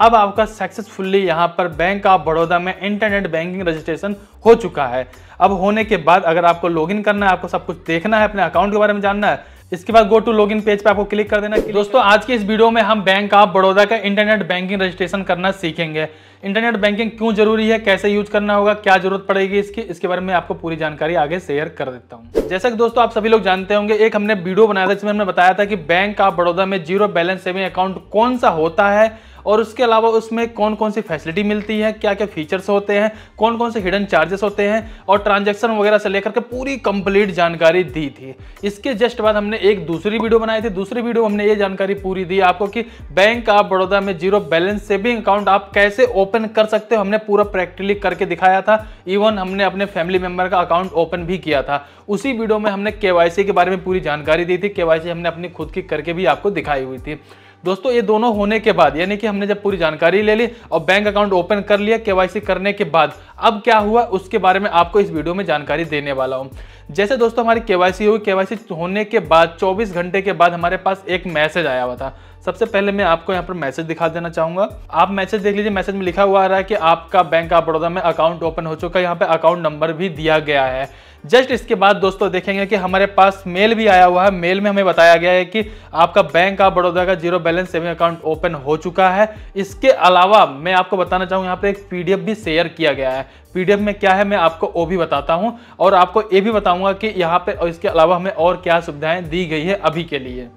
अब आपका सक्सेसफुल्ली यहाँ पर बैंक ऑफ बड़ौदा में इंटरनेट बैंकिंग रजिस्ट्रेशन हो चुका है अब होने के बाद अगर आपको लॉगिन करना है आपको सब कुछ देखना है अपने अकाउंट के बारे में जानना है इसके बाद go to log in page पे आपको क्लिक कर देना दोस्तों आज की इस वीडियो में हम बैंक ऑफ बड़ौदा का इंटरनेट बैंकिंग रजिस्ट्रेशन करना सीखेंगे इंटरनेट बैंकिंग क्यों जरूरी है कैसे यूज करना होगा क्या जरूरत पड़ेगी इसकी इसके बारे में आपको पूरी जानकारी आगे शेयर कर देता हूँ जैसा कि दोस्तों आप सभी लोग जानते होंगे एक हमने वीडियो बनाया था जिसमें हमने बताया था कि बैंक ऑफ बड़ौदा में जीरो बैलेंस सेविंग अकाउंट कौन सा होता है और उसके अलावा उसमें कौन कौन सी फैसिलिटी मिलती है क्या क्या फीचर्स होते हैं कौन कौन से हिडन चार्जेस होते हैं और ट्रांजेक्शन वगैरह से लेकर के पूरी कंप्लीट जानकारी दी थी इसके जस्ट बाद हमने एक दूसरी वीडियो बनाई थी दूसरी वीडियो हमने ये जानकारी पूरी दी आपको कि बैंक ऑफ बड़ौदा में जीरो बैलेंस सेविंग अकाउंट आप कैसे ओपन कर सकते हो हमने पूरा प्रैक्टिकली करके दिखाया था इवन हमने अपने फैमिली मेम्बर का अकाउंट ओपन भी किया था उसी वीडियो में हमने केवाईसी के बारे में पूरी जानकारी दी थी केवाईसी हमने अपनी खुद की करके भी आपको दिखाई हुई थी दोस्तों ये दोनों होने के बाद यानी कि हमने जब पूरी जानकारी ले ली और बैंक अकाउंट ओपन कर लिया केवाईसी करने के बाद अब क्या हुआ उसके बारे में आपको इस वीडियो में जानकारी देने वाला हूँ जैसे दोस्तों हमारी केवाईसी हुई केवाईसी होने के बाद 24 घंटे के बाद हमारे पास एक मैसेज आया हुआ था सबसे पहले मैं आपको यहाँ पर मैसेज दिखा देना चाहूंगा आप मैसेज देख लीजिए मैसेज में लिखा हुआ आ रहा है कि आपका बैंक ऑफ बड़ौदा में अकाउंट ओपन हो चुका है यहाँ पे अकाउंट नंबर भी दिया गया है जस्ट इसके बाद दोस्तों देखेंगे कि हमारे पास मेल भी आया हुआ है मेल में हमें बताया गया है कि आपका बैंक ऑफ बड़ौदा का zero balance saving account open हो चुका है इसके अलावा मैं आपको बताना चाहूँ यहाँ पे एक पीडीएफ भी शेयर किया गया है पीडीएफ में क्या है मैं आपको वो भी बताता हूँ और आपको ये भी बताऊँगा कि यहाँ पे और इसके अलावा हमें और क्या सुविधाएं दी गई है अभी के लिए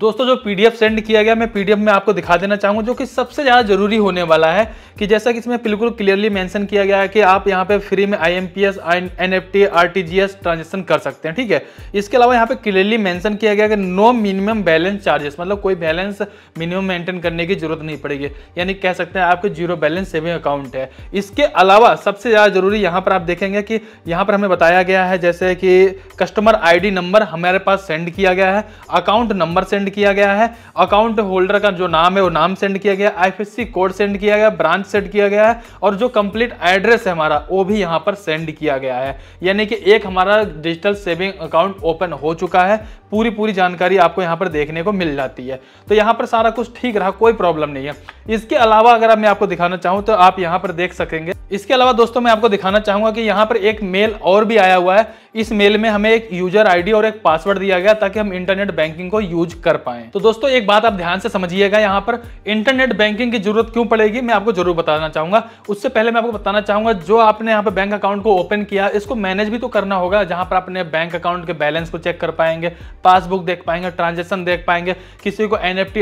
दोस्तों जो पीडीएफ सेंड किया गया मैं पीडीएफ में आपको दिखा देना चाहूंगा जो कि सबसे ज़्यादा जरूरी होने वाला है कि जैसा कि इसमें बिल्कुल क्लियरली मेंशन किया गया है कि आप यहाँ पे फ्री में I am P S N F T R T G S transaction कर सकते हैं ठीक है इसके अलावा यहाँ पे क्लियरली मेंशन किया गया कि नो मिनिमम बैलेंस चार्जेस मतलब कोई बैलेंस मिनिमम मेंटेन करने की जरूरत नहीं पड़ेगी यानी कह सकते हैं आपके जीरो बैलेंस सेविंग अकाउंट है इसके अलावा सबसे ज़्यादा जरूरी यहाँ पर आप देखेंगे कि यहाँ पर हमें बताया गया है जैसे कि कस्टमर आई नंबर हमारे पास सेंड किया गया है अकाउंट नंबर सेंड किया गया है अकाउंट होल्डर का जो नाम है वो नाम सेंड किया गया आई कोड सेंड किया गया ब्रांच सेट किया गया है और जो कंप्लीट एड्रेस है हमारा वो भी यहाँ पर सेंड किया गया है यानी कि एक हमारा डिजिटल सेविंग अकाउंट ओपन हो चुका है पूरी पूरी जानकारी आपको यहाँ पर देखने को मिल जाती है तो यहाँ पर सारा कुछ ठीक रहा कोई प्रॉब्लम नहीं है इसके अलावा अगर मैं आपको दिखाना चाहूँ तो आप यहाँ पर देख सकेंगे इसके अलावा दोस्तों मैं आपको दिखाना चाहूँगा कि यहाँ पर एक मेल और भी आया हुआ है इस मेल में हमें एक यूजर आईडी और एक पासवर्ड दिया गया ताकि हम इंटरनेट बैंकिंग को यूज कर पाए तो दोस्तों एक बात आप ध्यान से समझिएगा यहाँ पर इंटरनेट बैंकिंग की जरूरत क्यों पड़ेगी मैं आपको जरूर बताना चाहूंगा उससे पहले मैं आपको बताना चाहूंगा जो आपने यहाँ पर बैंक अकाउंट को ओपन किया इसको मैनेज भी तो करना होगा जहाँ पर अपने बैंक अकाउंट के बैलेंस को चेक कर पाएंगे पासबुक देख पाएंगे ट्रांजेक्शन देख पाएंगे किसी को एन एफ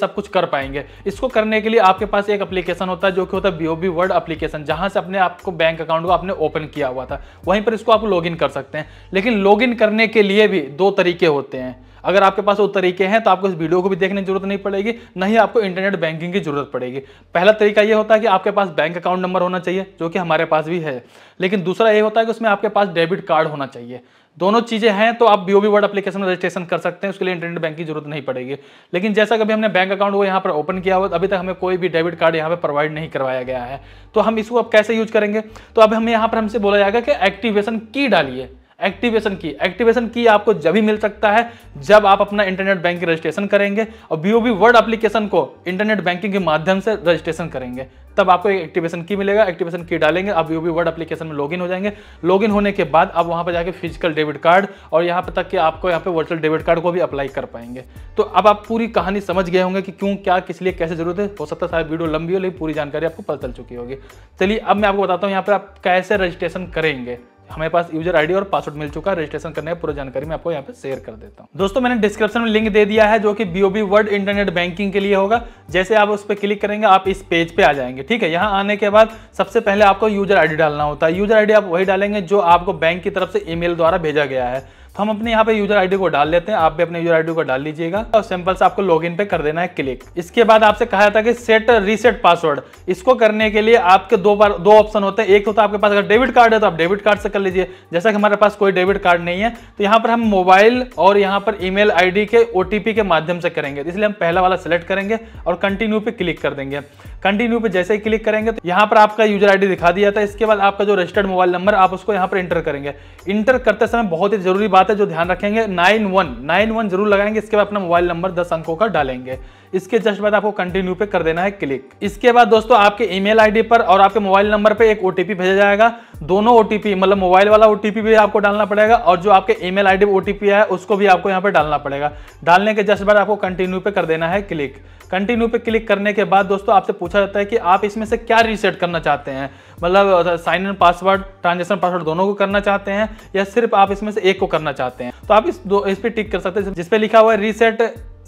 सब कुछ कर पाएंगे इसको करने के लिए आपके पास एक अपलीकेशन होता है जो कि होता है बी वर्ड अपलीकेशन जहां से अपने आपको बैंक अकाउंट को आपने ओपन किया हुआ था वहीं पर इसको आप लॉग कर सकते हैं लेकिन लॉग करने के लिए भी दो तरीके होते हैं अगर आपके पास वो तरीके हैं तो आपको इस वीडियो को भी देखने की जरूरत नहीं पड़ेगी न ही आपको इंटरनेट बैंकिंग की जरूरत पड़ेगी पहला तरीका ये होता है कि आपके पास बैंक अकाउंट नंबर होना चाहिए जो कि हमारे पास भी है लेकिन दूसरा ये होता है कि उसमें आपके पास डेबिट कार्ड होना चाहिए दोनों चीज़ें हैं तो आप बी वर्ड एप्लीकेशन में रजिस्ट्रेशन कर सकते हैं उसके लिए इंटरनेट बैंक की जरूरत नहीं पड़ेगी लेकिन जैसा कभी हमने बैंक अकाउंट वो यहाँ पर ओपन किया हुआ अभी तक हमें कोई भी डेबिट कार्ड यहाँ पर प्रोवाइड नहीं करवाया गया है तो हम इसको अब कैसे यूज करेंगे तो अब हमें यहाँ पर हमसे बोला जाएगा कि एक्टिवेशन की डालिए एक्टिवेशन की एक्टिवेशन की आपको जब ही मिल सकता है जब आप अपना इंटरनेट बैंकिंग रजिस्ट्रेशन करेंगे और बीओबी वर्ड एप्लीकेशन को इंटरनेट बैंकिंग के माध्यम से रजिस्ट्रेशन करेंगे तब आपको एक एक्टिवेशन की मिलेगा एक्टिवेशन की डालेंगे आप बीओबी वर्ड एप्लीकेशन में लॉगिन हो जाएंगे लॉगिन होने के बाद आप वहां पर जाकर फिजिकल डेबिट कार्ड और यहाँ पर तक कि आपको यहाँ पर वर्चुअल डेबिट कार्ड को भी अप्लाई कर पाएंगे तो अब आप पूरी कहानी समझ गए होंगे कि क्यों क्या किस लिए कैसे जरूरत है हो सकता है शायद वीडियो लंबी हो लेकिन पूरी जानकारी आपको पता चल चुकी होगी चलिए अब मैं आपको बताता हूँ यहाँ पर आप कैसे रजिस्ट्रेशन करेंगे हमारे पास यूजर आईडी और पासवर्ड मिल चुका है रजिस्ट्रेशन करने की पूरी जानकारी मैं आपको यहाँ पे शेयर कर देता हूँ दोस्तों मैंने डिस्क्रिप्शन में लिंक दे दिया है जो कि बीओबी वर्ड इंटरनेट बैंकिंग के लिए होगा जैसे आप उस पर क्लिक करेंगे आप इस पेज पे आ जाएंगे ठीक है यहाँ आने के बाद सबसे पहले आपको यूजर आई डालना होता है यूजर आई आप वही डालेंगे जो आपको बैंक की तरफ से ईमेल द्वारा भेजा गया है तो हम अपने यहाँ पे यूजर आईडी को डाल लेते हैं आप भी अपने यूजर आईडी को डाल लीजिएगा और सिंपल से आपको लॉगिन पे कर देना है क्लिक इसके बाद आपसे कहा जाता है कि सेट रीसेट पासवर्ड इसको करने के लिए आपके दो बार दो ऑप्शन होते हैं एक होता है आपके पास अगर डेबिट कार्ड है तो आप डेबिट कार्ड से कर लीजिए जैसा कि हमारे पास कोई डेबिट कार्ड नहीं है तो यहाँ पर हम मोबाइल और यहाँ पर ई मेल के ओ के माध्यम से करेंगे इसलिए हम पहला वाला सेलेक्ट करेंगे और कंटिन्यू पे क्लिक कर देंगे कंटिन्यू पे जैसे ही क्लिक करेंगे तो यहाँ पर आपका यूजर आईडी दिखा दिया था इसके बाद आपका जो रजिस्टर्ड मोबाइल नंबर आप उसको यहाँ पर इंटर करेंगे इंटर करते समय बहुत ही जरूरी बात है जो ध्यान रखेंगे नाइन वन नाइन वन जरूर लगाएंगे इसके बाद अपना मोबाइल नंबर दस अंकों का डालेंगे इसके जस्ट बाद आपको कंटिन्यू पे कर देना है क्लिक इसके बाद दोस्तों आपके ईमेल आईडी पर और आपके मोबाइल नंबर पर एक ओटीपी भेजा जाएगा दोनों ओटीपी मतलब मोबाइल वाला ओटीपी भी आपको डालना पड़ेगा और जो आपके ईमेल आईडी ओटीपी है उसको भी आपको यहाँ पर डालना पड़ेगा डालने के जस्ट बाद आपको कंटिन्यू पे कर देना है क्लिक कंटिन्यू पे क्लिक करने के बाद दोस्तों आपसे पूछा जाता है कि आप इसमें से क्या रीसेट करना चाहते हैं मतलब sign in password transaction password दोनों को करना चाहते हैं या सिर्फ आप इसमें से एक को करना चाहते हैं तो आप इस दो इस पर टिक कर सकते हैं जिसपे लिखा हुआ है reset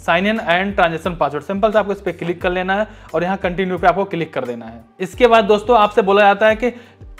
sign in and transaction password simple से आपको इस पर क्लिक कर लेना है और यहाँ कंटिन्यू पे आपको क्लिक कर देना है इसके बाद दोस्तों आपसे बोला जाता है कि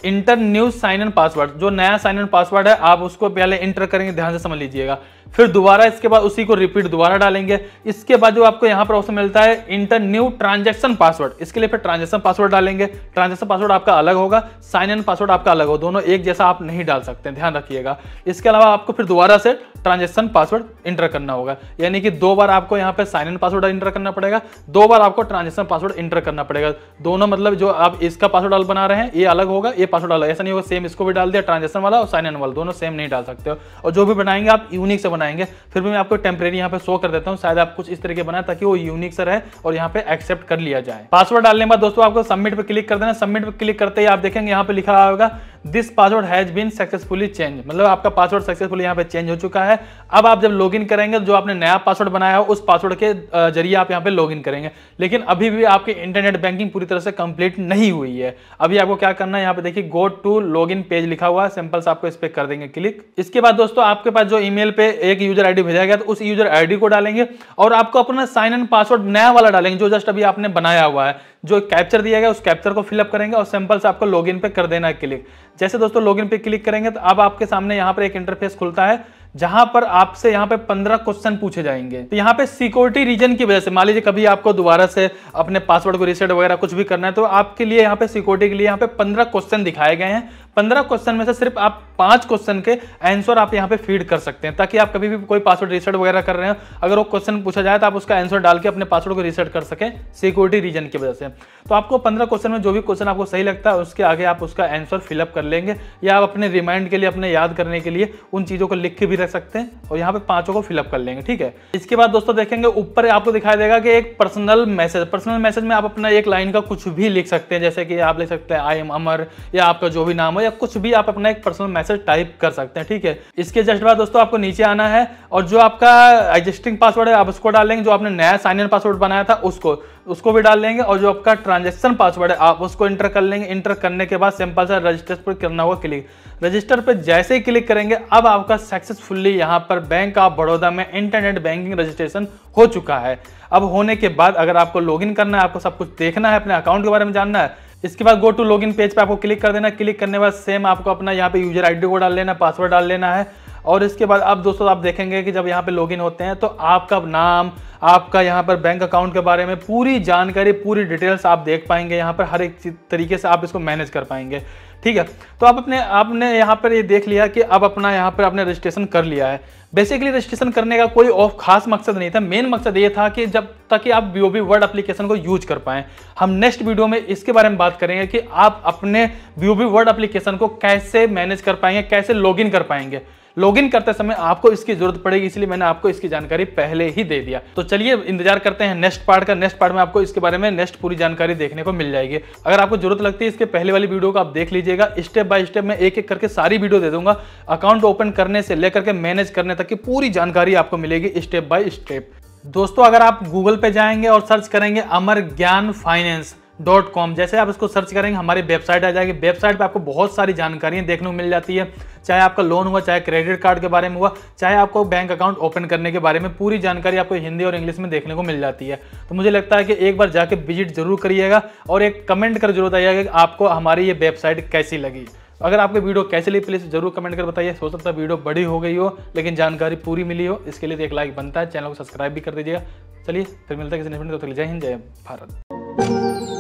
enter new sign in password जो नया साइन इन पासवर्ड है आप उसको पहले इंटर करेंगे ध्यान से समझ लीजिएगा फिर दोबारा इसके बाद उसी को रिपीट दोबारा डालेंगे इसके बाद जो आपको यहाँ पर ऑप्शन मिलता है इंटर न्यू ट्रांजेक्शन पासवर्ड इसके लिए फिर ट्रांजेक्शन पासवर्ड डालेंगे ट्रांजेक्शन पासवर्ड आपका अलग होगा साइन इन पासवर्ड आपका अलग होगा दोनों एक जैसा आप नहीं डाल सकते ध्यान रखिएगा इसके अलावा आपको फिर दोबारा से ट्रांजेक्शन पासवर्ड इंटर करना होगा यानी कि दो बार आपको यहाँ पे साइन इन पासवर्ड इंटर करना पड़ेगा दो बार आपको ट्रांजेक्शन पासवर्ड इंटर करना पड़ेगा दोनों मतलब जो आप इसका पासवर्ड बना रहे हैं ये अलग होगा ये पासवर्ड डाला ऐसा नहीं होगा सेम इसको भी डाल दिया ट्रांजेक्शन वाला और साइन इन वाला दोनों सेम नहीं डाल सकते हो और जो भी बनाएंगे आप यूनिक से बनाएंगे फिर भी मैं आपको टेम्प्रेरी यहाँ पे शो कर देता हूँ शायद आप कुछ इस तरीके बनाए ताकि वो यूनिक से रहे और यहाँ पे एक्सेप्ट कर लिया जाए पासवर्ड डालने के बाद दोस्तों आपको सबमिट पर क्लिक कर देना सबमिट पर क्लिक करते ही आप देखेंगे यहाँ पे लिखा होगा this password has been successfully change मतलब आपका पासवर्ड सक्सेसफुली यहाँ पे चेंज हो चुका है अब आप जब लॉग करेंगे जो आपने नया पासवर्ड बनाया हो उस पासवर्ड के जरिए आप यहाँ पे लॉग करेंगे लेकिन अभी भी आपकी इंटरनेट बैंकिंग पूरी तरह से कंप्लीट नहीं हुई है अभी आपको क्या करना है यहाँ पे देखिए गो टू लॉग पेज लिखा हुआ है से आपको इस पर कर देंगे क्लिक इसके बाद दोस्तों आपके पास जो ईमेल पे एक यूजर आई भेजा गया तो उस यूजर आईडी को डालेंगे और आपको अपना साइन इन पासवर्ड नया वाला डालेंगे जो जस्ट अभी आपने बनाया हुआ है जो कैप्चर दिया गया उस कैप्चर को फिलअप करेंगे और सैंपल से आपको लॉगिन पे कर देना है क्लिक जैसे दोस्तों लॉगिन पे क्लिक करेंगे तो अब आपके सामने यहाँ पर एक इंटरफेस खुलता है जहां पर आपसे यहाँ पे पंद्रह क्वेश्चन पूछे जाएंगे तो यहाँ पे सिक्योरिटी रीजन की वजह से मान लीजिए कभी आपको दोबारा से अपने पासवर्ड को रिसेट वगैरह कुछ भी करना है तो आपके लिए यहाँ पे सिक्योरिटी के लिए यहाँ पे पंद्रह क्वेश्चन दिखाए गए हैं पंद्रह क्वेश्चन में से सिर्फ आप पांच क्वेश्चन के आंसर आप यहाँ पे फीड कर सकते हैं ताकि आप कभी भी कोई पासवर्ड रिसेट वगैरह कर रहे हो अगर वो क्वेश्चन पूछा जाए तो आप उसका आंसर डाल के अपने पासवर्ड को रिसेट कर सकें सिक्योरिटी रीजन की वजह से तो आपको पंद्रह क्वेश्चन में जो भी क्वेश्चन आपको सही लगता है उसके आगे आप उसका आंसर फिलअप कर लेंगे या आप अपने रिमाइंड के लिए अपने याद करने के लिए उन चीज़ों को लिख के भी भी रख सकते हैं और यहाँ पे पांचों को फिलअप कर लेंगे ठीक है इसके बाद दोस्तों देखेंगे ऊपर आपको दिखाई देगा कि एक पर्सनल मैसेज पर्सनल मैसेज में आप अपना एक लाइन का कुछ भी लिख सकते हैं जैसे कि आप लिख सकते हैं आई एम अमर या आपका जो भी नाम हो या कुछ भी आप अपना एक पर्सनल मैसेज टाइप कर सकते हैं ठीक है इसके जस्ट बाद दोस्तों आपको नीचे आना है और जो आपका एग्जिस्टिंग पासवर्ड है आप उसको डालेंगे जो आपने नया साइन इन पासवर्ड बनाया था उसको उसको भी डाल लेंगे और जो आपका ट्रांजेक्शन पासवर्ड है आप उसको इंटर कर लेंगे इंटर करने के बाद सिंपल सा रजिस्टर पर करना होगा क्लिक रजिस्टर पर जैसे ही क्लिक करेंगे अब आपका सक्सेसफुल्ली यहाँ पर बैंक ऑफ बड़ौदा में इंटरनेट बैंकिंग रजिस्ट्रेशन हो चुका है अब होने के बाद अगर आपको लॉगिन करना है आपको सब कुछ देखना है अपने अकाउंट के बारे में जानना है इसके बाद गो टू लॉगिन पेज पे आपको क्लिक कर देना क्लिक करने बाद सेम आपको अपना यहाँ पे यूजर आईडी को डाल लेना पासवर्ड डाल लेना है और इसके बाद अब दोस्तों आप देखेंगे कि जब यहाँ पे लॉगिन होते हैं तो आपका नाम आपका यहाँ पर बैंक अकाउंट के बारे में पूरी जानकारी पूरी डिटेल्स आप देख पाएंगे यहाँ पर हर एक तरीके से आप इसको मैनेज कर पाएंगे ठीक है तो आप अपने आपने यहाँ पर ये यह देख लिया कि अब अपना यहाँ पर आपने रजिस्ट्रेशन कर लिया है बेसिकली रजिस्ट्रेशन करने का कोई ऑफ खास मकसद नहीं था मेन मकसद ये था कि जब तक कि आप B O B world application को यूज कर पाएं हम नेक्स्ट वीडियो में इसके बारे में बात करेंगे कि आप अपने B O B world application को कैसे मैनेज कर पाएंगे कैसे इन कर पाएंगे लॉगिन करते समय आपको इसकी जरूरत पड़ेगी इसलिए मैंने आपको इसकी जानकारी पहले ही दे दिया तो चलिए इंतजार करते हैं नेक्स्ट पार्ट का नेक्स्ट पार्ट में आपको इसके बारे में नेक्स्ट पूरी जानकारी देखने को मिल जाएगी अगर आपको जरूरत लगती है इसके पहले वाली वीडियो को आप देख लीजिएगा स्टेप बाय स्टेप मैं एक एक करके सारी वीडियो दे दूंगा अकाउंट ओपन करने से लेकर के मैनेज करने तक की पूरी जानकारी आपको मिलेगी स्टेप बाय स्टेप दोस्तों अगर आप गूगल पे जाएंगे और सर्च करेंगे अमर ज्ञान फाइनेंस डॉट कॉम जैसे आप इसको सर्च करेंगे हमारी वेबसाइट आ जाएगी वेबसाइट पे आपको बहुत सारी जानकारियाँ देखने को मिल जाती है चाहे आपका लोन हुआ चाहे क्रेडिट कार्ड के बारे में हुआ चाहे आपको बैंक अकाउंट ओपन करने के बारे में पूरी जानकारी आपको हिंदी और इंग्लिश में देखने को मिल जाती है तो मुझे लगता है कि एक बार जाके विजिट जरूर करिएगा और एक कमेंट कर जरूर बताइएगा कि आपको हमारी ये वेबसाइट कैसी लगी तो अगर आपको वीडियो कैसी ली प्लीज़ जरूर कमेंट कर बताइए हो सकता है वीडियो बड़ी हो गई हो लेकिन जानकारी पूरी मिली हो इसके लिए तो एक लाइक बनता है चैनल को सब्सक्राइब भी कर दीजिएगा चलिए फिर मिलता है किसी ने जय हिंद जय भारत